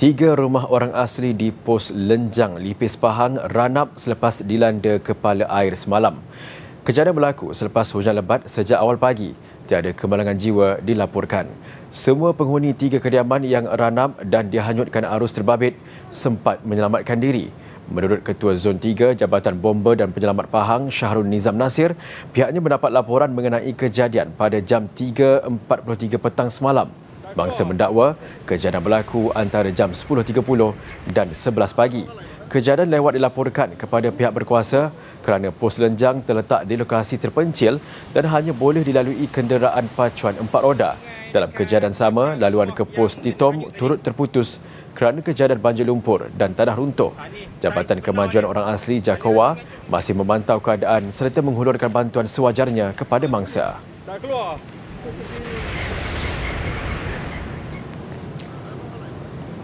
Tiga rumah orang asli di Pos Lenjang, Lipis Pahang, ranap selepas dilanda kepala air semalam. Kejadian berlaku selepas hujan lebat sejak awal pagi. Tiada kemalangan jiwa dilaporkan. Semua penghuni tiga kediaman yang ranap dan dihanyutkan arus terbabit sempat menyelamatkan diri. Menurut Ketua Zon 3 Jabatan Bomba dan Penyelamat Pahang, Syahrul Nizam Nasir, pihaknya mendapat laporan mengenai kejadian pada jam 3.43 petang semalam. Bangsa mendakwa kejadian berlaku antara jam 10.30 dan 11 pagi. Kejadian lewat dilaporkan kepada pihak berkuasa kerana pos lenjang terletak di lokasi terpencil dan hanya boleh dilalui kenderaan pacuan empat roda. Dalam kejadian sama, laluan ke pos Titom turut terputus kerana kejadian banjir lumpur dan tanah runtuh. Jabatan Kemajuan Orang Asli Jakowa masih memantau keadaan serta menghulurkan bantuan sewajarnya kepada mangsa.